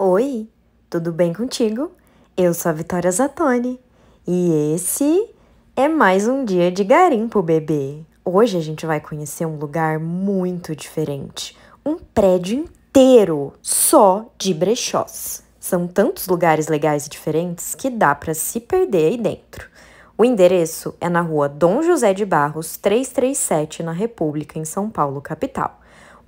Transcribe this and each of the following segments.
Oi, tudo bem contigo? Eu sou a Vitória Zatoni e esse é mais um dia de garimpo, bebê. Hoje a gente vai conhecer um lugar muito diferente, um prédio inteiro só de brechós. São tantos lugares legais e diferentes que dá para se perder aí dentro. O endereço é na rua Dom José de Barros, 337, na República, em São Paulo, capital.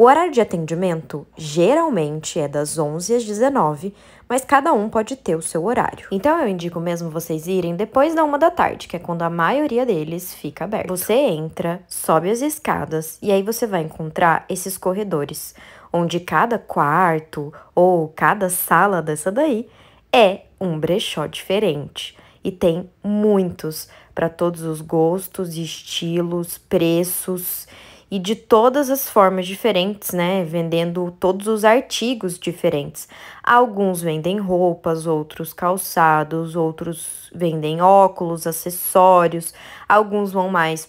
O horário de atendimento geralmente é das 11 às 19, mas cada um pode ter o seu horário. Então eu indico mesmo vocês irem depois da uma da tarde, que é quando a maioria deles fica aberto. Você entra, sobe as escadas e aí você vai encontrar esses corredores, onde cada quarto ou cada sala dessa daí é um brechó diferente e tem muitos para todos os gostos, estilos, preços e de todas as formas diferentes, né? Vendendo todos os artigos diferentes. Alguns vendem roupas, outros calçados, outros vendem óculos, acessórios. Alguns vão mais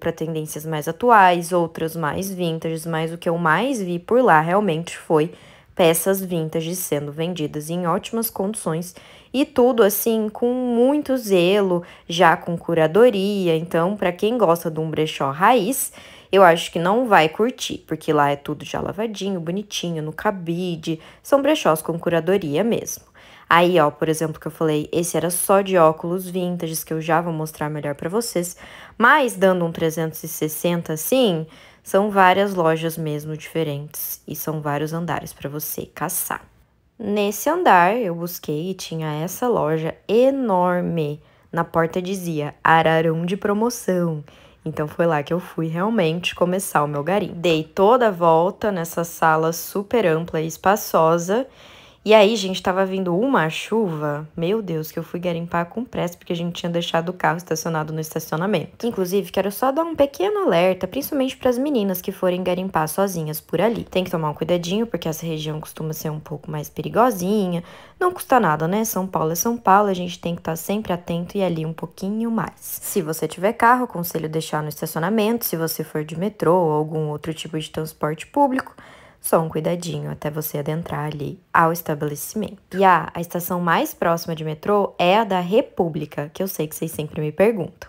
para tendências mais atuais, outros mais vintage, mas o que eu mais vi por lá realmente foi peças vintage sendo vendidas em ótimas condições e tudo assim com muito zelo, já com curadoria. Então, para quem gosta de um brechó raiz, eu acho que não vai curtir, porque lá é tudo já lavadinho, bonitinho, no cabide, são brechós com curadoria mesmo. Aí, ó, por exemplo, que eu falei, esse era só de óculos vintages, que eu já vou mostrar melhor para vocês, mas dando um 360 assim, são várias lojas mesmo diferentes e são vários andares para você caçar. Nesse andar eu busquei e tinha essa loja enorme. Na porta dizia Ararão de promoção. Então foi lá que eu fui realmente começar o meu garimpo. Dei toda a volta nessa sala super ampla e espaçosa e aí, gente, tava vindo uma chuva. Meu Deus, que eu fui garimpar com pressa porque a gente tinha deixado o carro estacionado no estacionamento. Inclusive, quero só dar um pequeno alerta, principalmente para as meninas que forem garimpar sozinhas por ali. Tem que tomar um cuidadinho porque essa região costuma ser um pouco mais perigosinha. Não custa nada, né? São Paulo é São Paulo, a gente tem que estar tá sempre atento e ali um pouquinho mais. Se você tiver carro, aconselho deixar no estacionamento. Se você for de metrô ou algum outro tipo de transporte público, só um cuidadinho até você adentrar ali ao estabelecimento. E ah, a estação mais próxima de metrô é a da República, que eu sei que vocês sempre me perguntam.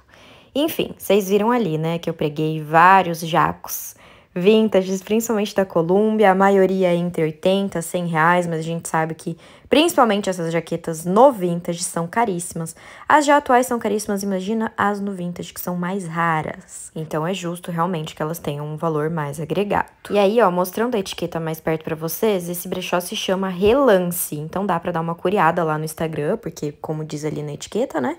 Enfim, vocês viram ali, né, que eu preguei vários jacos vintages, principalmente da Columbia, a maioria é entre 80 e 100 reais, mas a gente sabe que principalmente essas jaquetas no vintage são caríssimas. As já atuais são caríssimas, imagina as no vintage que são mais raras. Então é justo realmente que elas tenham um valor mais agregado. E aí, ó, mostrando a etiqueta mais perto para vocês, esse brechó se chama Relance, então dá para dar uma curiada lá no Instagram, porque como diz ali na etiqueta, né?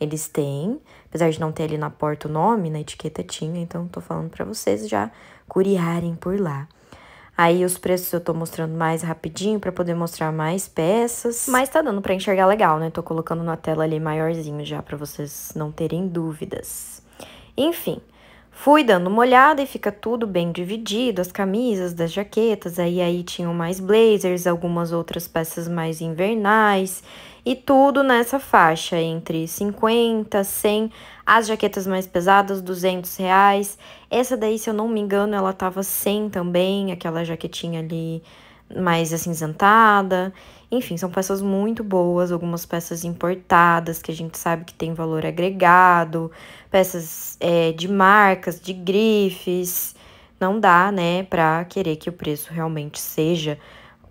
Eles têm, apesar de não ter ali na porta o nome, na etiqueta tinha, então tô falando para vocês já curiarem por lá. Aí os preços eu tô mostrando mais rapidinho para poder mostrar mais peças. Mas tá dando para enxergar legal, né? Tô colocando na tela ali maiorzinho já para vocês não terem dúvidas. Enfim, fui dando uma olhada e fica tudo bem dividido, as camisas, das jaquetas, aí aí tinham mais blazers, algumas outras peças mais invernais e tudo nessa faixa entre 50, 100 as jaquetas mais pesadas, 200 reais. Essa daí, se eu não me engano, ela tava 100 também, aquela jaquetinha ali mais acinzentada. Enfim, são peças muito boas, algumas peças importadas que a gente sabe que tem valor agregado, peças é, de marcas, de grifes. Não dá, né, pra querer que o preço realmente seja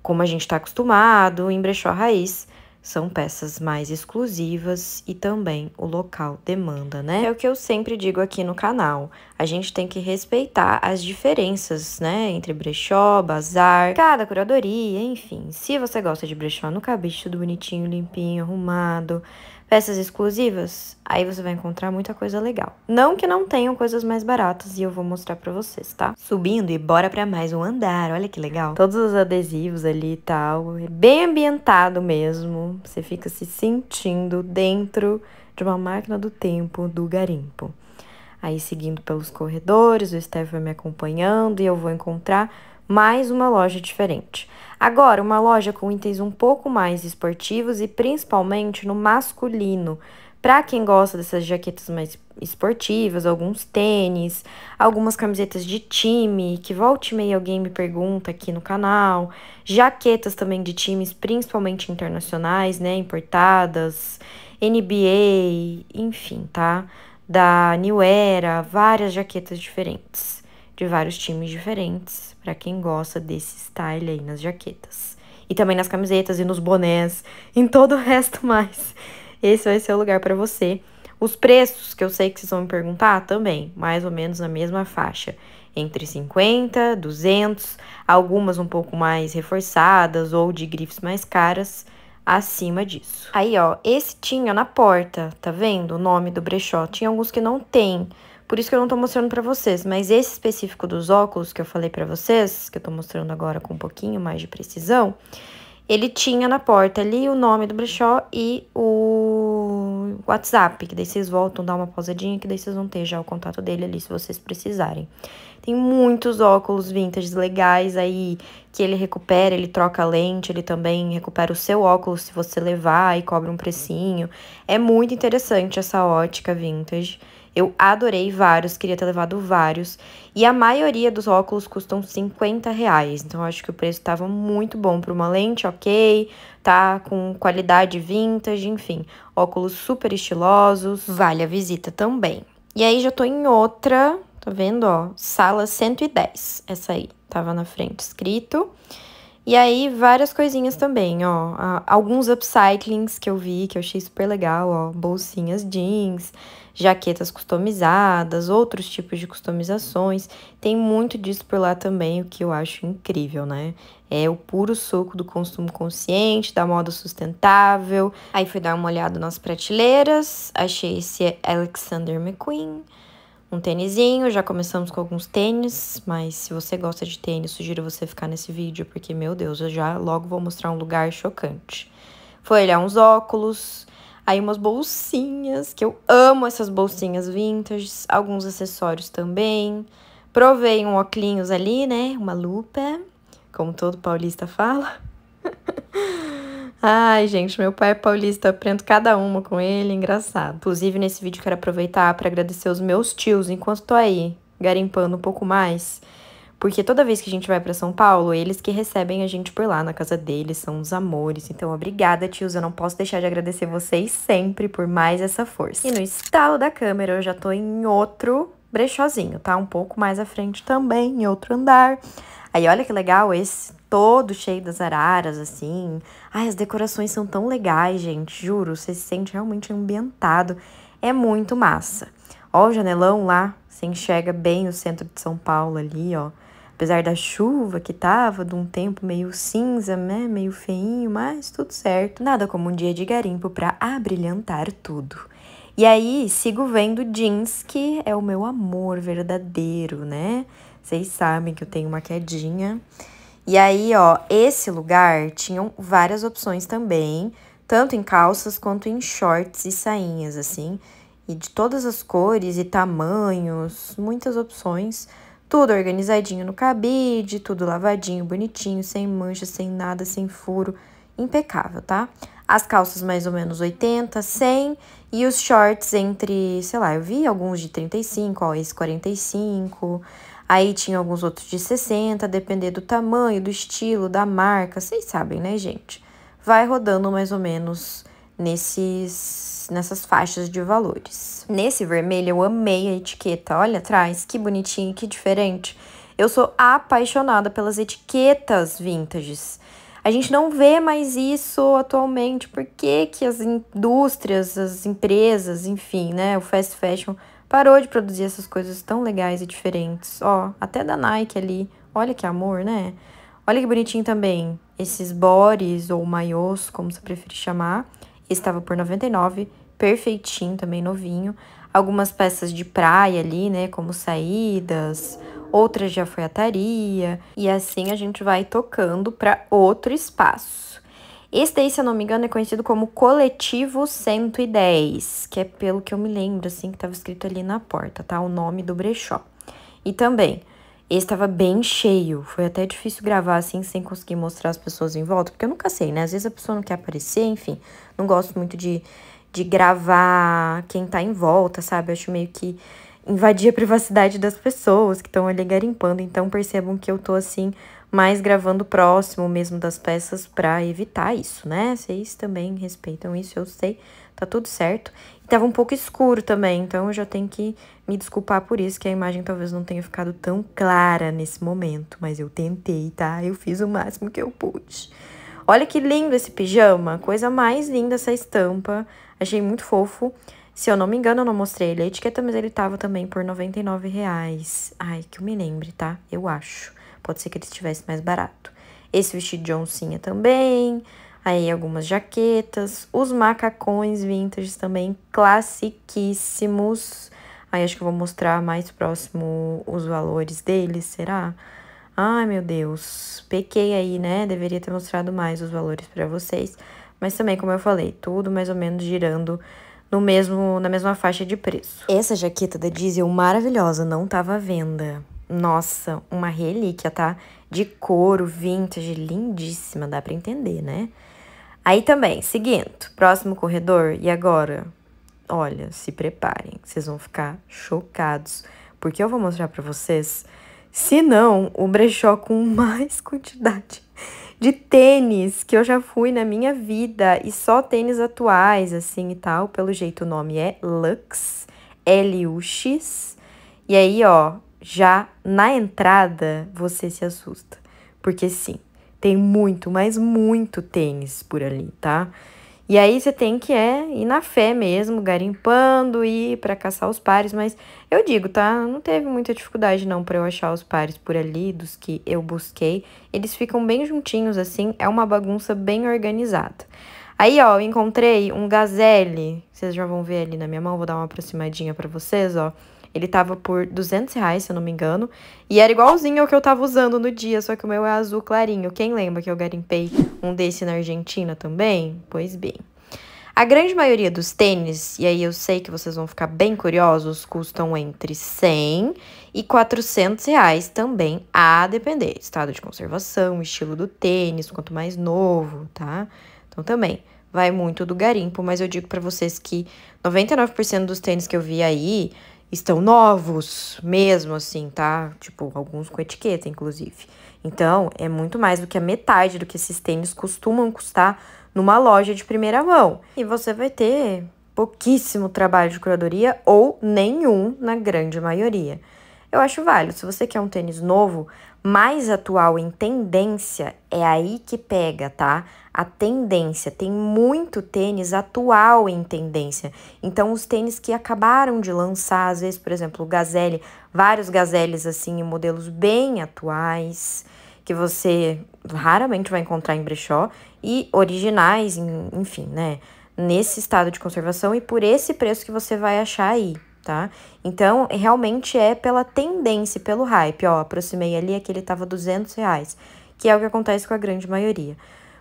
como a gente está acostumado em brechó raiz são peças mais exclusivas e também o local demanda, né? É o que eu sempre digo aqui no canal. A gente tem que respeitar as diferenças, né, entre brechó, bazar, cada curadoria, enfim. Se você gosta de brechó no cabicho, tudo bonitinho, limpinho, arrumado, peças exclusivas, aí você vai encontrar muita coisa legal. Não que não tenham coisas mais baratas e eu vou mostrar para vocês, tá? Subindo e bora para mais um andar, olha que legal. Todos os adesivos ali e tal, é bem ambientado mesmo. Você fica se sentindo dentro de uma máquina do tempo do garimpo. Aí seguindo pelos corredores, o Steve vai me acompanhando e eu vou encontrar mais uma loja diferente. Agora, uma loja com itens um pouco mais esportivos e principalmente no masculino. Para quem gosta dessas jaquetas mais esportivas, alguns tênis, algumas camisetas de time, que volte e meia alguém me pergunta aqui no canal, jaquetas também de times, principalmente internacionais, né, importadas, NBA, enfim, tá? Da New Era, várias jaquetas diferentes de vários times diferentes, para quem gosta desse style aí nas jaquetas. E também nas camisetas e nos bonés, em todo o resto mais. Esse vai ser o lugar para você. Os preços, que eu sei que vocês vão me perguntar, também, mais ou menos na mesma faixa. Entre 50, 200, algumas um pouco mais reforçadas ou de grifes mais caras, acima disso. Aí, ó, esse tinha na porta, tá vendo? O nome do brechó. Tinha alguns que não tem, por isso que eu não tô mostrando para vocês, mas esse específico dos óculos que eu falei para vocês, que eu tô mostrando agora com um pouquinho mais de precisão, ele tinha na porta ali o nome do brechó e o WhatsApp, que daí vocês voltam, dá uma pausadinha, que daí vocês vão ter já o contato dele ali, se vocês precisarem. Tem muitos óculos vintage legais aí, que ele recupera, ele troca a lente, ele também recupera o seu óculos se você levar e cobra um precinho. É muito interessante essa ótica vintage. Eu adorei vários, queria ter levado vários. E a maioria dos óculos custam 50 reais. Então, acho que o preço estava muito bom para uma lente, ok. Tá com qualidade vintage, enfim. Óculos super estilosos, vale a visita também. E aí, já tô em outra, tá vendo, ó? Sala 110, essa aí. Tava na frente escrito. E aí, várias coisinhas também, ó. Alguns upcyclings que eu vi, que eu achei super legal, ó. Bolsinhas jeans, jaquetas customizadas, outros tipos de customizações. Tem muito disso por lá também, o que eu acho incrível, né? É o puro suco do consumo consciente, da moda sustentável. Aí fui dar uma olhada nas prateleiras, achei esse Alexander McQueen um tênisinho. Já começamos com alguns tênis, mas se você gosta de tênis, sugiro você ficar nesse vídeo, porque, meu Deus, eu já logo vou mostrar um lugar chocante. Foi olhar uns óculos, aí umas bolsinhas, que eu amo essas bolsinhas vintage, alguns acessórios também. Provei um óculos ali, né, uma lupa, como todo paulista fala. Ai, gente, meu pai é paulista, eu aprendo cada uma com ele, engraçado. Inclusive, nesse vídeo quero aproveitar para agradecer os meus tios enquanto tô aí, garimpando um pouco mais. Porque toda vez que a gente vai para São Paulo, eles que recebem a gente por lá na casa deles, são os amores. Então, obrigada, tios. Eu não posso deixar de agradecer vocês sempre por mais essa força. E no estalo da câmera, eu já tô em outro brechozinho, tá? Um pouco mais à frente também, em outro andar. Aí, olha que legal esse todo cheio das araras, assim. Ai, as decorações são tão legais, gente, juro. Você se sente realmente ambientado. É muito massa. Ó o janelão lá, você enxerga bem o centro de São Paulo ali, ó. Apesar da chuva que tava, de um tempo meio cinza, né? Meio feinho, mas tudo certo. Nada como um dia de garimpo pra abrilhantar tudo. E aí, sigo vendo jeans, que é o meu amor verdadeiro, né? Vocês sabem que eu tenho uma quedinha. E aí, ó, esse lugar tinham várias opções também, tanto em calças quanto em shorts e sainhas, assim. E de todas as cores e tamanhos, muitas opções. Tudo organizadinho no cabide, tudo lavadinho, bonitinho, sem mancha, sem nada, sem furo. Impecável, tá? As calças mais ou menos 80, 100 e os shorts entre, sei lá, eu vi alguns de 35, ó, esse 45. Aí tinha alguns outros de 60, depender do tamanho, do estilo, da marca, vocês sabem, né, gente? Vai rodando mais ou menos nesses nessas faixas de valores. Nesse vermelho eu amei a etiqueta, olha atrás, que bonitinho, que diferente. Eu sou apaixonada pelas etiquetas vintages. A gente não vê mais isso atualmente. Por que, que as indústrias, as empresas, enfim, né? O fast fashion parou de produzir essas coisas tão legais e diferentes. Ó, até da Nike ali. Olha que amor, né? Olha que bonitinho também. Esses bores ou maiôs, como você preferir chamar. Estava por 99, perfeitinho também, novinho. Algumas peças de praia ali, né? Como saídas, outras a Taria e assim a gente vai tocando para outro espaço. Esse daí, se eu não me engano, é conhecido como Coletivo 110, que é pelo que eu me lembro, assim, que estava escrito ali na porta, tá? O nome do brechó. E também, esse estava bem cheio. Foi até difícil gravar assim, sem conseguir mostrar as pessoas em volta, porque eu nunca sei, né? Às vezes a pessoa não quer aparecer, enfim. Não gosto muito de, de gravar quem tá em volta, sabe? Eu acho meio que invadir a privacidade das pessoas que estão ali garimpando. Então percebam que eu tô assim, mais gravando próximo mesmo das peças para evitar isso, né? Vocês também respeitam isso, eu sei, tá tudo certo. E tava um pouco escuro também, então eu já tenho que me desculpar por isso, que a imagem talvez não tenha ficado tão clara nesse momento, mas eu tentei, tá? Eu fiz o máximo que eu pude. Olha que lindo esse pijama, coisa mais linda essa estampa, achei muito fofo. Se eu não me engano, eu não mostrei ele a etiqueta, mas ele tava também por 99 reais. Ai, que eu me lembre, tá? Eu acho. Pode ser que ele estivesse mais barato. Esse vestido de oncinha também. Aí algumas jaquetas. Os macacões vintage também, classiquíssimos. Aí acho que eu vou mostrar mais próximo os valores deles, será? Ai, meu Deus. Pequei aí, né? Deveria ter mostrado mais os valores para vocês. Mas também, como eu falei, tudo mais ou menos girando no mesmo na mesma faixa de preço. Essa jaqueta da Diesel maravilhosa, não tava à venda. Nossa, uma relíquia, tá? De couro, vintage, lindíssima, dá para entender, né? Aí também, seguindo, próximo corredor e agora, olha, se preparem, vocês vão ficar chocados, porque eu vou mostrar para vocês, se não, o brechó com mais quantidade de tênis que eu já fui na minha vida e só tênis atuais, assim e tal. Pelo jeito, o nome é Lux, L-U-X. E aí, ó, já na entrada você se assusta, porque sim, tem muito, mas muito tênis por ali, tá? E aí você tem que é, ir na fé mesmo, garimpando, ir para caçar os pares, mas eu digo, tá? Não teve muita dificuldade não para eu achar os pares por ali, dos que eu busquei. Eles ficam bem juntinhos assim, é uma bagunça bem organizada. Aí, ó, eu encontrei um gazelle, vocês já vão ver ali na minha mão, vou dar uma aproximadinha para vocês, ó. Ele tava por 200 reais, se eu não me engano. E era igualzinho ao que eu tava usando no dia, só que o meu é azul clarinho. Quem lembra que eu garimpei um desse na Argentina também? Pois bem. A grande maioria dos tênis, e aí eu sei que vocês vão ficar bem curiosos, custam entre 100 e 400 reais também, a depender. Estado de conservação, estilo do tênis, quanto mais novo, tá? Então também, vai muito do garimpo, mas eu digo para vocês que 99% dos tênis que eu vi aí estão novos mesmo, assim, tá? Tipo, alguns com etiqueta, inclusive. Então, é muito mais do que a metade do que esses tênis costumam custar numa loja de primeira mão. E você vai ter pouquíssimo trabalho de curadoria ou nenhum na grande maioria. Eu acho válido. Se você quer um tênis novo, mais atual em tendência, é aí que pega, tá? A tendência. Tem muito tênis atual em tendência. Então, os tênis que acabaram de lançar, às vezes, por exemplo, o Gazelle, vários Gazelles assim, em modelos bem atuais, que você raramente vai encontrar em brechó, e originais, enfim, né? Nesse estado de conservação e por esse preço que você vai achar aí tá? Então, realmente é pela tendência, pelo hype, ó, aproximei ali, aquele estava 200 reais, que é o que acontece com a grande maioria.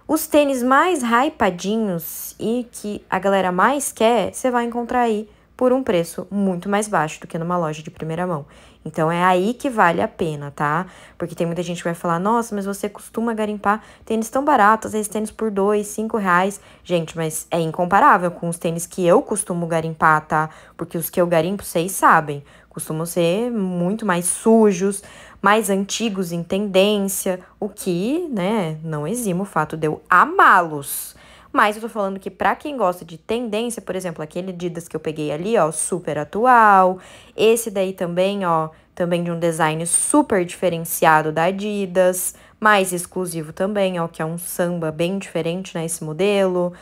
Os tênis mais hypadinhos e que a galera mais quer, você vai encontrar aí por um preço muito mais baixo do que numa loja de primeira mão. Então é aí que vale a pena, tá? Porque tem muita gente que vai falar, nossa, mas você costuma garimpar tênis tão baratos, às vezes tênis por dois, cinco reais. Gente, mas é incomparável com os tênis que eu costumo garimpar, tá? Porque os que eu garimpo, vocês sabem, costumam ser muito mais sujos, mais antigos em tendência, o que, né, não exime o fato de eu amá-los. Mas eu tô falando que para quem gosta de tendência, por exemplo, aquele Didas que eu peguei ali, ó, super atual. Esse daí também, ó, também de um design super diferenciado da Adidas, mais exclusivo também, ó, que é um samba bem diferente, né, esse modelo.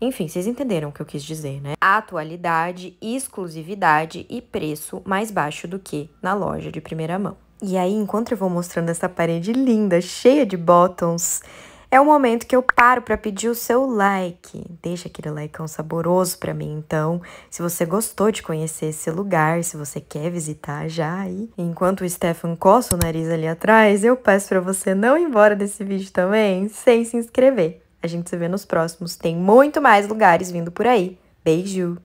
Enfim, vocês entenderam o que eu quis dizer, né? Atualidade, exclusividade e preço mais baixo do que na loja de primeira mão. E aí, enquanto eu vou mostrando essa parede linda, cheia de bottoms, é o momento que eu paro para pedir o seu like. Deixa aquele like saboroso para mim, então. Se você gostou de conhecer esse lugar, se você quer visitar já aí. Enquanto o Stefan coça o nariz ali atrás, eu peço para você não ir embora desse vídeo também sem se inscrever. A gente se vê nos próximos. Tem muito mais lugares vindo por aí. Beijo!